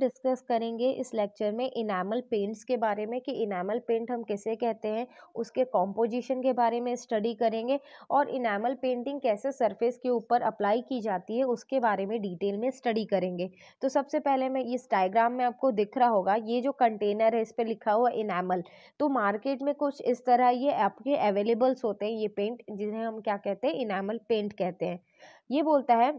discuss करेंगे इस lecture में इनामल पेंट्स के बारे में कि इनामल पेंट हम कैसे कहते हैं उसके कॉम्पोजिशन के बारे में स्टडी करेंगे और इनामल पेंटिंग कैसे सरफेस के ऊपर अप्लाई की जाती है उसके बारे में डिटेल में स्टडी करेंगे तो सबसे पहले मैं इस डायग्राम में आपको दिख रहा होगा ये जो कंटेनर है इस पर लिखा हुआ इनामल तो मार्केट में कुछ इस तरह ये आपके अवेलेबल्स होते हैं ये पेंट जिन्हें हम क्या कहते हैं इनामल पेंट कहते हैं ये बोलता है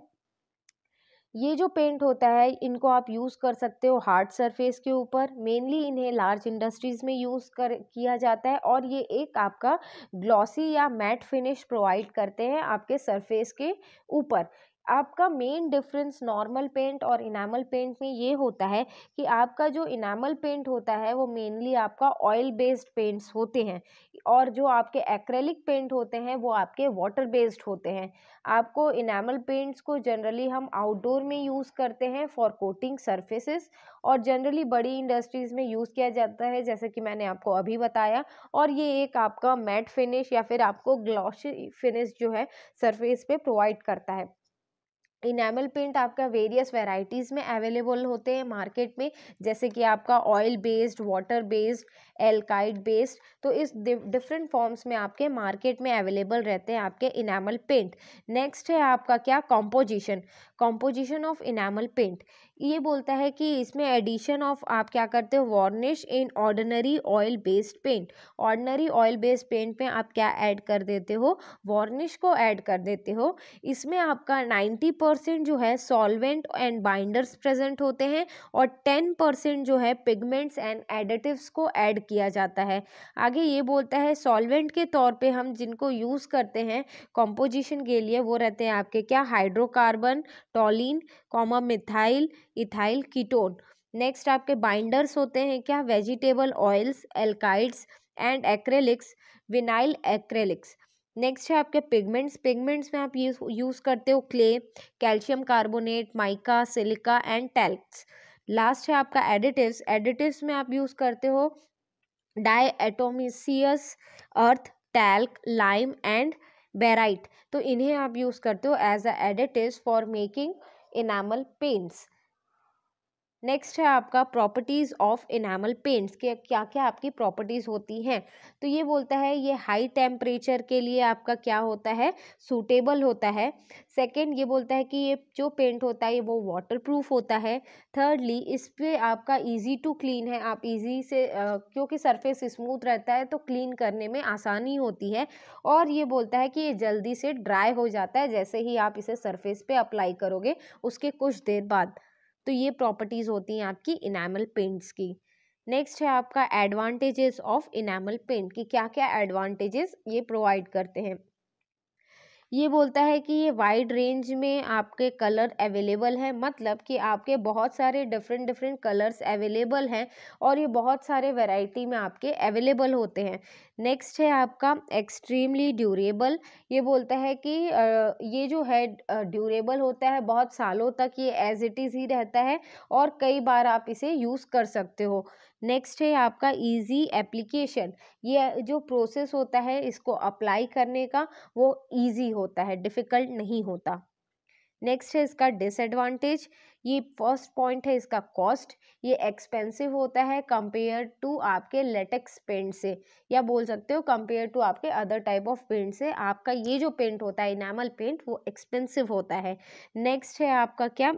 ये जो पेंट होता है इनको आप यूज़ कर सकते हो हार्ड सरफेस के ऊपर मेनली इन्हें लार्ज इंडस्ट्रीज़ में यूज़ कर किया जाता है और ये एक आपका ग्लॉसी या मैट फिनिश प्रोवाइड करते हैं आपके सरफेस के ऊपर आपका मेन डिफरेंस नॉर्मल पेंट और इनामल पेंट में ये होता है कि आपका जो इनामल पेंट होता है वो मेनली आपका ऑयल बेस्ड पेंट्स होते हैं और जो आपके एक्रेलिक पेंट होते हैं वो आपके वाटर बेस्ड होते हैं आपको इनामल पेंट्स को जनरली हम आउटडोर में यूज़ करते हैं फॉर कोटिंग सर्फेसिस और जनरली बड़ी इंडस्ट्रीज़ में यूज़ किया जाता है जैसे कि मैंने आपको अभी बताया और ये एक आपका मैट फिनिश या फिर आपको ग्लॉशी फिनिश जो है सरफेस पे प्रोवाइड करता है इनेमल पेंट आपका वेरियस वेराइटीज़ में अवेलेबल होते हैं मार्केट में जैसे कि आपका oil based water based alkyd based तो इस डिफरेंट फॉर्म्स में आपके मार्केट में अवेलेबल रहते हैं आपके इनामल पेंट नेक्स्ट है आपका क्या composition composition of enamel paint ये बोलता है कि इसमें एडिशन ऑफ आप क्या करते हो varnish in ordinary oil based paint ordinary oil based paint में आप क्या ऐड कर देते हो वार्निश को ऐड कर देते हो इसमें आपका नाइन्टी परसेंट जो है सॉल्वेंट एंड बाइंडर्स प्रेजेंट होते हैं और टेन परसेंट जो है पिगमेंट्स एंड एडिटिव्स को ऐड किया जाता है आगे ये बोलता है सॉलवेंट के तौर पर हम जिनको यूज़ करते हैं कॉम्पोजिशन के लिए वो रहते हैं आपके क्या hydrocarbon toluene comma methyl ethyl ketone next आपके बाइंडर्स होते हैं क्या vegetable oils alkyds and acrylics vinyl acrylics next है आपके पिगमेंट्स पिगमेंट्स में आप यूज यूज़ करते हो clay calcium carbonate mica silica and talcs last है आपका एडिटिव्स एडिटिव्स में आप यूज़ करते हो diatomaceous earth talc lime and barite तो इन्हें आप यूज़ करते हो as a additive for making enamel paints next है आपका प्रॉपर्टीज़ ऑफ इनामल पेंट्स के क्या क्या आपकी प्रॉपर्टीज़ होती हैं तो ये बोलता है ये हाई टेम्परेचर के लिए आपका क्या होता है सूटेबल होता है सेकंड ये बोलता है कि ये जो पेंट होता है वो वाटर प्रूफ होता है थर्डली इस पर आपका इजी टू क्लीन है आप इजी से क्योंकि सरफेस स्मूथ रहता है तो क्लीन करने में आसानी होती है और ये बोलता है कि ये जल्दी से ड्राई हो जाता है जैसे ही आप इसे सरफेस पर अप्लाई करोगे उसके कुछ देर बाद तो ये प्रॉपर्टीज़ होती हैं आपकी इनामल पेंट्स की नेक्स्ट है आपका एडवांटेजेस ऑफ इनामल पेंट कि क्या क्या एडवांटेजेस ये प्रोवाइड करते हैं ये बोलता है कि ये वाइड रेंज में आपके कलर अवेलेबल है मतलब कि आपके बहुत सारे डिफरेंट डिफरेंट कलर्स अवेलेबल हैं और ये बहुत सारे वैरायटी में आपके अवेलेबल होते हैं नेक्स्ट है आपका एक्सट्रीमली ड्यूरेबल ये बोलता है कि ये जो है ड्यूरेबल होता है बहुत सालों तक ये एज इट इज़ ही रहता है और कई बार आप इसे यूज़ कर सकते हो नेक्स्ट है आपका इजी एप्लीकेशन ये जो प्रोसेस होता है इसको अप्लाई करने का वो ईजी हो होता है डिफ़िकल्ट नहीं होता नेक्स्ट है इसका डिसएडवांटेज ये फर्स्ट पॉइंट है इसका कॉस्ट ये एक्सपेंसिव होता है कंपेयर टू आपके लेटेक्स पेंट से या बोल सकते हो कंपेयर टू आपके अदर टाइप ऑफ पेंट से आपका ये जो पेंट होता है इनामल पेंट वो एक्सपेंसिव होता है नेक्स्ट है आपका क्या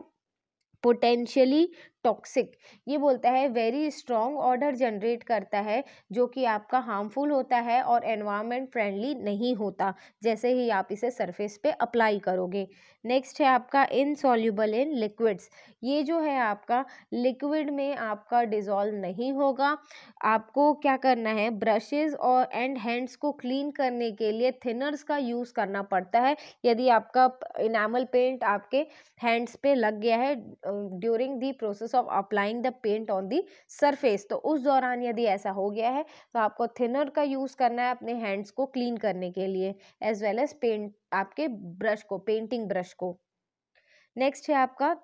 पोटेंशियली टॉक्सिक ये बोलता है वेरी स्ट्रॉन्ग ऑर्डर जनरेट करता है जो कि आपका हार्मफुल होता है और एनवायरमेंट फ्रेंडली नहीं होता जैसे ही आप इसे सरफेस पे अप्लाई करोगे नेक्स्ट है आपका इनसॉल्यूबल इन लिक्विड्स ये जो है आपका लिक्विड में आपका डिज़ोल्व नहीं होगा आपको क्या करना है ब्रशेज़ और एंड हैंड्स को क्लीन करने के लिए थिनर्स का यूज़ करना पड़ता है यदि आपका इनामल पेंट आपके हैंड्स पे लग गया है during the process of applying the paint on the surface तो उस दौरान यदि ऐसा हो गया है तो आपको थिनर का यूज़ करना है अपने हैंड्स को क्लीन करने के लिए एज वेल एज पेंट आपके ब्रश को पेंटिंग ब्रश को नेक्स्ट है आपका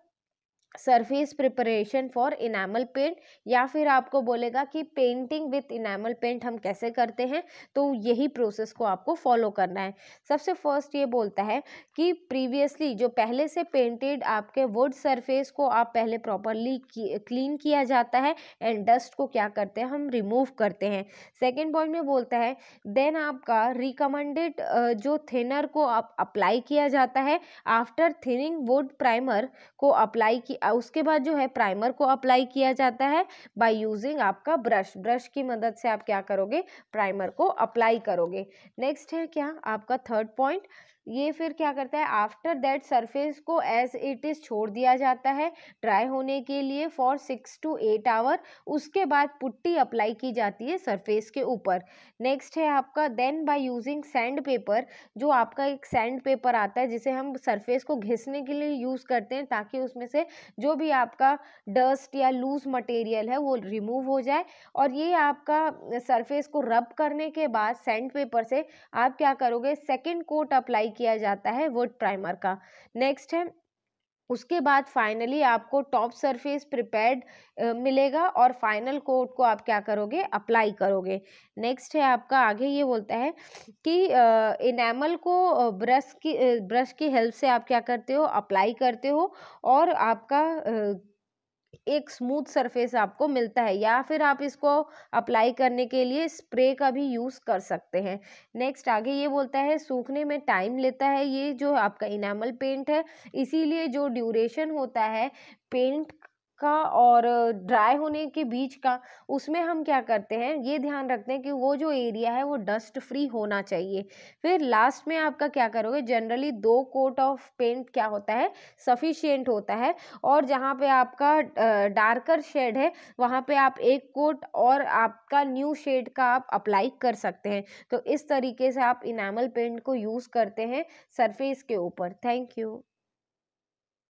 surface preparation for enamel paint या फिर आपको बोलेगा कि पेंटिंग विथ इनामल पेंट हम कैसे करते हैं तो यही प्रोसेस को आपको फॉलो करना है सबसे फर्स्ट ये बोलता है कि प्रीवियसली जो पहले से पेंटेड आपके वुड सरफेस को आप पहले प्रॉपरली क्लीन किया जाता है एंड डस्ट को क्या करते हैं हम रिमूव करते हैं सेकेंड पॉइंट में बोलता है देन आपका रिकमेंडेड जो थिनर को आप अप्लाई किया जाता है आफ्टर थिनिंग वुड प्राइमर को अप्लाई उसके बाद जो है प्राइमर को अप्लाई किया जाता है बाय यूजिंग आपका ब्रश ब्रश की मदद से आप क्या करोगे प्राइमर को अप्लाई करोगे नेक्स्ट है क्या आपका थर्ड पॉइंट ये फिर क्या करता है आफ्टर दैट सरफेस को एज इट इज़ छोड़ दिया जाता है ड्राई होने के लिए for six to eight hour उसके बाद पुट्टी अप्लाई की जाती है सरफेस के ऊपर नेक्स्ट है आपका then by using sand paper जो आपका एक सैंड पेपर आता है जिसे हम सरफेस को घिसने के लिए यूज़ करते हैं ताकि उसमें से जो भी आपका डस्ट या लूज मटेरियल है वो रिमूव हो जाए और ये आपका सरफेस को रब करने के बाद सैंड पेपर से आप क्या करोगे सेकेंड कोट अप्लाई किया जाता है वुड प्राइमर का नेक्स्ट है उसके बाद फाइनली आपको टॉप सरफेस प्रिपेयर्ड मिलेगा और फाइनल कोट को आप क्या करोगे अप्लाई करोगे नेक्स्ट है आपका आगे ये बोलता है कि इनेमल को ब्रश की ब्रश की हेल्प से आप क्या करते हो अप्लाई करते हो और आपका एक स्मूथ सरफेस आपको मिलता है या फिर आप इसको अप्लाई करने के लिए स्प्रे का भी यूज़ कर सकते हैं नेक्स्ट आगे ये बोलता है सूखने में टाइम लेता है ये जो आपका इनामल पेंट है इसीलिए जो ड्यूरेशन होता है पेंट का और ड्राई होने के बीच का उसमें हम क्या करते हैं ये ध्यान रखते हैं कि वो जो एरिया है वो डस्ट फ्री होना चाहिए फिर लास्ट में आपका क्या करोगे जनरली दो कोट ऑफ पेंट क्या होता है सफिशियंट होता है और जहाँ पे आपका डार्कर शेड है वहाँ पे आप एक कोट और आपका न्यू शेड का आप अप्लाई कर सकते हैं तो इस तरीके से आप इनामल पेंट को यूज़ करते हैं सरफेस के ऊपर थैंक यू